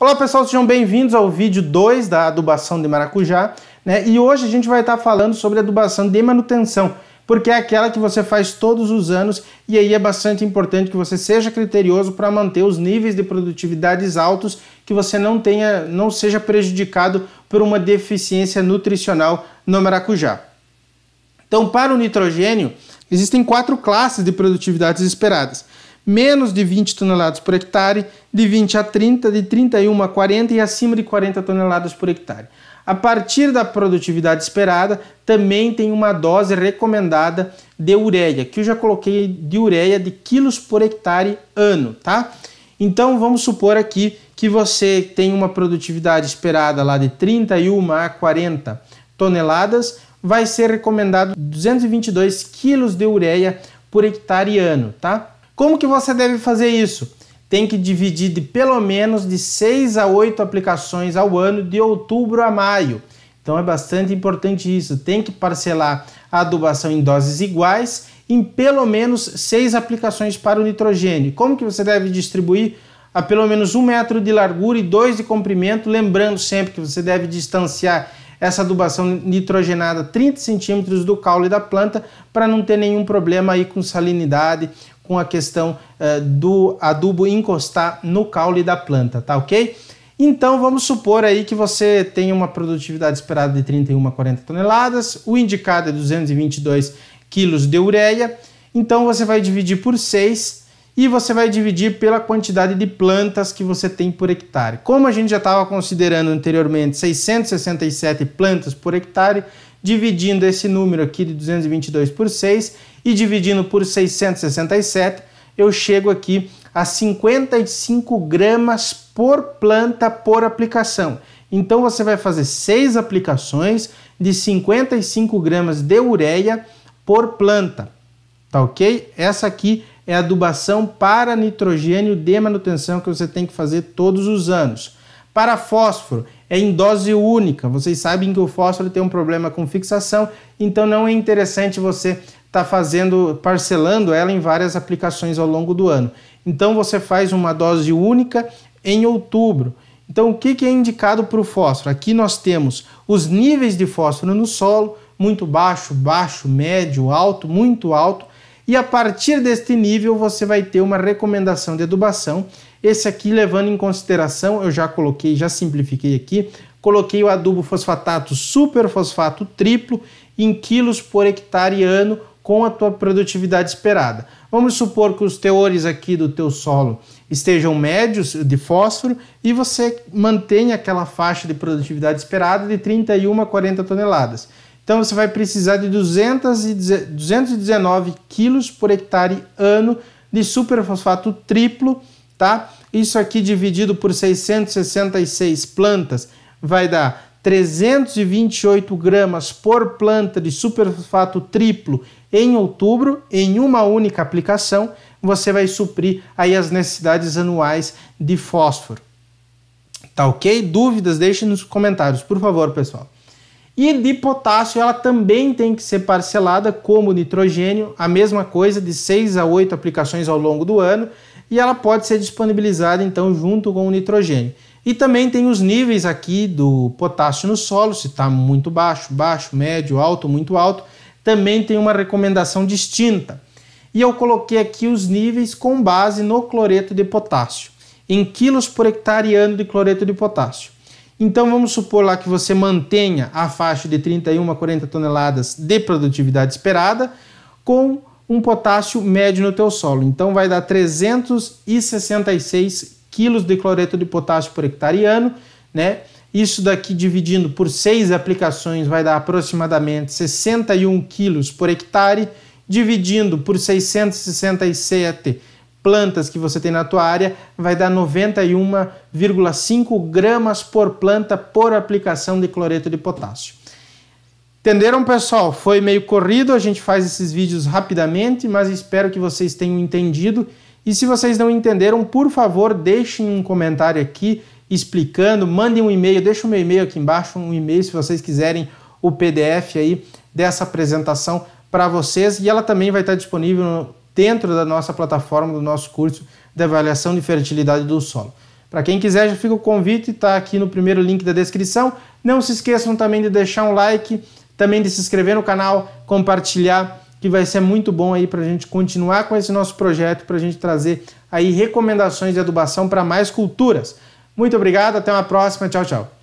Olá pessoal, sejam bem-vindos ao vídeo 2 da adubação de maracujá, né? E hoje a gente vai estar falando sobre adubação de manutenção, porque é aquela que você faz todos os anos e aí é bastante importante que você seja criterioso para manter os níveis de produtividades altos, que você não tenha, não seja prejudicado por uma deficiência nutricional no maracujá. Então, para o nitrogênio, existem quatro classes de produtividades esperadas menos de 20 toneladas por hectare, de 20 a 30, de 31 a 40 e acima de 40 toneladas por hectare. A partir da produtividade esperada, também tem uma dose recomendada de ureia, que eu já coloquei de ureia de quilos por hectare ano, tá? Então vamos supor aqui que você tem uma produtividade esperada lá de 31 a 40 toneladas, vai ser recomendado 222 quilos de ureia por hectare ano, tá? Como que você deve fazer isso? Tem que dividir de pelo menos de 6 a 8 aplicações ao ano de outubro a maio. Então é bastante importante isso. Tem que parcelar a adubação em doses iguais em pelo menos 6 aplicações para o nitrogênio. Como que você deve distribuir? a pelo menos um metro de largura e dois de comprimento, lembrando sempre que você deve distanciar essa adubação nitrogenada 30 centímetros do caule da planta para não ter nenhum problema aí com salinidade, com a questão eh, do adubo encostar no caule da planta, tá ok? Então vamos supor aí que você tem uma produtividade esperada de 31 a 40 toneladas, o indicado é 222 quilos de ureia, então você vai dividir por 6 e você vai dividir pela quantidade de plantas que você tem por hectare. Como a gente já estava considerando anteriormente 667 plantas por hectare, dividindo esse número aqui de 222 por 6 e dividindo por 667, eu chego aqui a 55 gramas por planta por aplicação. Então você vai fazer seis aplicações de 55 gramas de ureia por planta, tá ok? Essa aqui é a adubação para nitrogênio de manutenção que você tem que fazer todos os anos. Para fósforo, é em dose única. Vocês sabem que o fósforo tem um problema com fixação, então não é interessante você estar tá fazendo, parcelando ela em várias aplicações ao longo do ano. Então você faz uma dose única em outubro. Então, o que, que é indicado para o fósforo? Aqui nós temos os níveis de fósforo no solo, muito baixo, baixo, médio, alto, muito alto e a partir deste nível você vai ter uma recomendação de adubação. Esse aqui levando em consideração, eu já coloquei, já simplifiquei aqui, coloquei o adubo fosfatato superfosfato triplo em quilos por hectare ano com a tua produtividade esperada. Vamos supor que os teores aqui do teu solo estejam médios de fósforo e você mantenha aquela faixa de produtividade esperada de 31 a 40 toneladas. Então você vai precisar de 219 quilos por hectare ano de superfosfato triplo, tá? Isso aqui dividido por 666 plantas vai dar 328 gramas por planta de superfosfato triplo em outubro, em uma única aplicação, você vai suprir aí as necessidades anuais de fósforo. Tá ok? Dúvidas? Deixe nos comentários, por favor, pessoal. E de potássio, ela também tem que ser parcelada como nitrogênio, a mesma coisa, de 6 a 8 aplicações ao longo do ano, e ela pode ser disponibilizada então junto com o nitrogênio. E também tem os níveis aqui do potássio no solo, se está muito baixo, baixo, médio, alto, muito alto, também tem uma recomendação distinta. E eu coloquei aqui os níveis com base no cloreto de potássio, em quilos por hectare ano de cloreto de potássio. Então vamos supor lá que você mantenha a faixa de 31 a 40 toneladas de produtividade esperada com um potássio médio no teu solo. Então vai dar 366 quilos de cloreto de potássio por hectare ano, né? Isso daqui dividindo por seis aplicações vai dar aproximadamente 61 quilos por hectare, dividindo por 667 plantas que você tem na tua área, vai dar 91,5 gramas por planta por aplicação de cloreto de potássio. Entenderam, pessoal? Foi meio corrido, a gente faz esses vídeos rapidamente, mas espero que vocês tenham entendido. E se vocês não entenderam, por favor, deixem um comentário aqui explicando, mandem um e-mail, deixa o meu e-mail aqui embaixo, um e-mail se vocês quiserem o PDF aí dessa apresentação para vocês e ela também vai estar disponível dentro da nossa plataforma, do nosso curso de avaliação de fertilidade do solo. Para quem quiser, já fica o convite, está aqui no primeiro link da descrição. Não se esqueçam também de deixar um like, também de se inscrever no canal, compartilhar, que vai ser muito bom aí para a gente continuar com esse nosso projeto, para a gente trazer aí recomendações de adubação para mais culturas. Muito obrigado, até uma próxima, tchau, tchau.